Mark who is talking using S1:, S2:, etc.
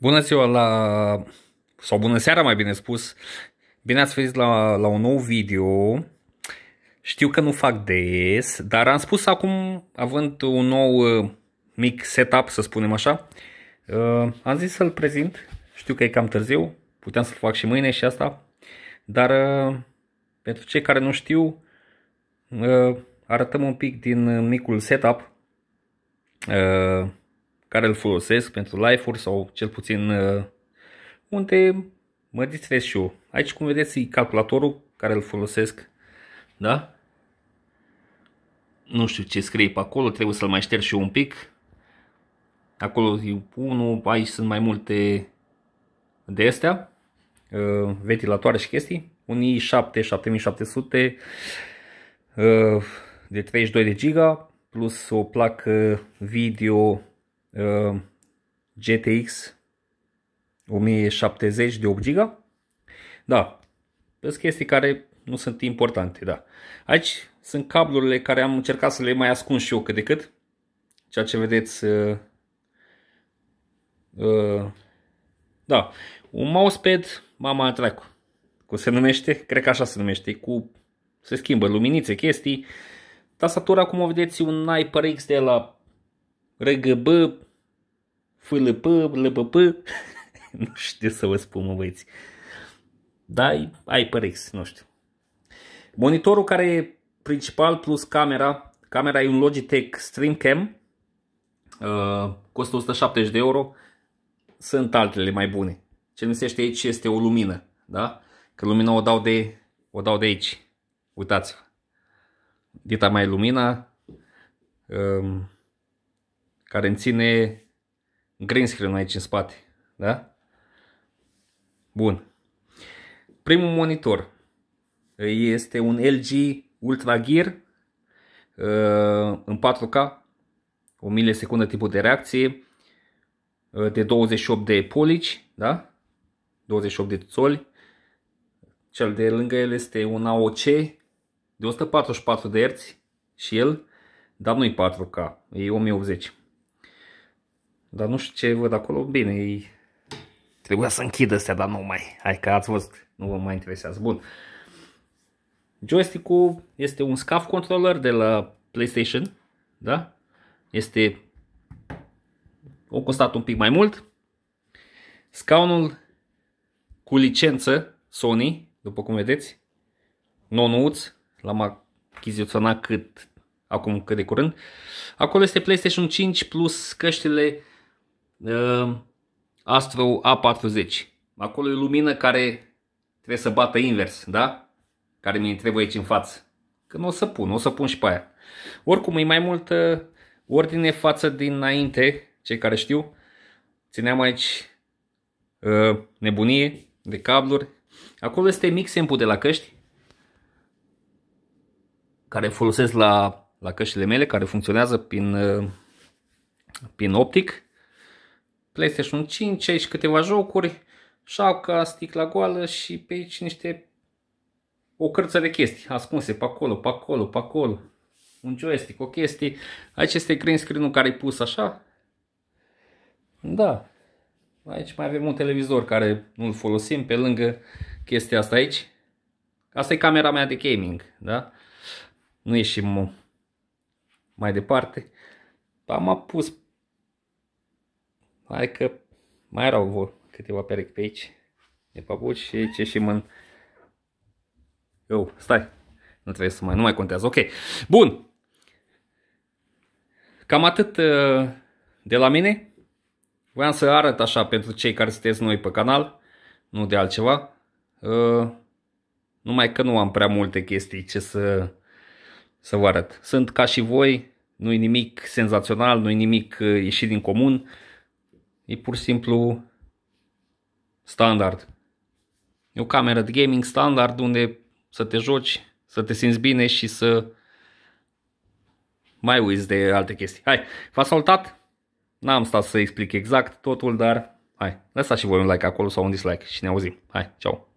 S1: Bună ziua la... sau bună seara mai bine spus. Bine ați venit la, la un nou video. Știu că nu fac des, dar am spus acum, având un nou uh, mic setup, să spunem așa, uh, am zis să-l prezint. Știu că e cam târziu, puteam să-l fac și mâine și asta, dar uh, pentru cei care nu știu, arătăm un pic din micul setup care îl folosesc pentru live-uri sau cel puțin uh, unde mă distrez și eu. Aici, cum vedeți, e calculatorul care îl folosesc, da? Nu știu ce scrie pe acolo, trebuie să-l mai șterg și eu un pic. Acolo e unul, aici sunt mai multe de astea, uh, ventilatoare și chestii. Unii 7, 7700 uh, de 32 de giga, plus o placă video Uh, GTX 1070 de 8 giga. Da, sunt chestii care nu sunt importante, da. Aici sunt cablurile care am încercat să le mai ascund și eu cât de cât. Ceea ce vedeți. Uh, uh, da, un mousepad, mama dracu. Cum se numește? Cred că așa se numește. Cu se schimbă luminițe, chestii. Tastatura, cum o vedeți, un Hyperx de la RGB FLP, LPP, nu știu să vă spun, mă băieți. Da, ai, PRX, nu știu. Monitorul care e principal plus camera, camera e un Logitech Stream Cam, uh, costă 170 de euro, sunt altele mai bune. Ce se aici este o lumină, da? Că lumina o dau de, o dau de aici. Uitați-vă. Dita mai lumina um, care îmi ține green screen aici în spate. Da? Bun. Primul monitor este un LG Ultra Gear uh, în 4K, 1 milisecundă tipul de reacție, uh, de 28 de polici, da? 28 de țoli. Cel de lângă el este un AOC de 144 de Hz și el, dar nu-i 4K, e 1080. Dar nu știu ce văd acolo. Bine, ei... Trebuia să închidă astea, dar nu mai. Hai că ați văzut. Nu vă mai interesează. Bun. Joystick-ul este un SCAF controller de la PlayStation. Da? Este... O costat un pic mai mult. Scaunul cu licență Sony, după cum vedeți. Non-uț. L-am achiziționat cât acum cât de curând. Acolo este PlayStation 5 plus căștile Ehm, Astro A40. Acolo e lumină care trebuie să bată invers, da? Care mi trebuie aici în față. Că nu o să pun, o să pun și pe aia. Oricum e mai multă ordine față dinainte, cei care știu. Țineam aici uh, nebunie de cabluri. Acolo este mic sample de la căști care folosesc la, la căștile mele, care funcționează prin, ehm, prin optic. PlayStation 5, aici câteva jocuri, șapca, sticla goală și pe aici niște o cărță de chestii ascunse pe acolo, pe acolo, pe acolo. Un joystick, o chestie. Aici este green screen-ul care e pus așa. Da. Aici mai avem un televizor care nu-l folosim pe lângă chestia asta aici. Asta e camera mea de gaming, da? Nu ieșim mai departe. Am pus Hai că mai erau câteva perechi pe aici de papuci și ce și mân... Eu, stai, nu trebuie să mai, nu mai contează, ok. Bun, Cam atât uh, de la mine. Voiam să arăt așa pentru cei care sunteți noi pe canal, nu de altceva. Uh, numai că nu am prea multe chestii ce să, să vă arăt. Sunt ca și voi, nu-i nimic senzațional, nu-i nimic uh, ieșit din comun e pur și simplu standard. E o cameră de gaming standard unde să te joci, să te simți bine și să mai uiți de alte chestii. Hai, v-a salutat! N-am stat să explic exact totul, dar hai, lăsați și voi un like acolo sau un dislike și ne auzim. Hai, ceau!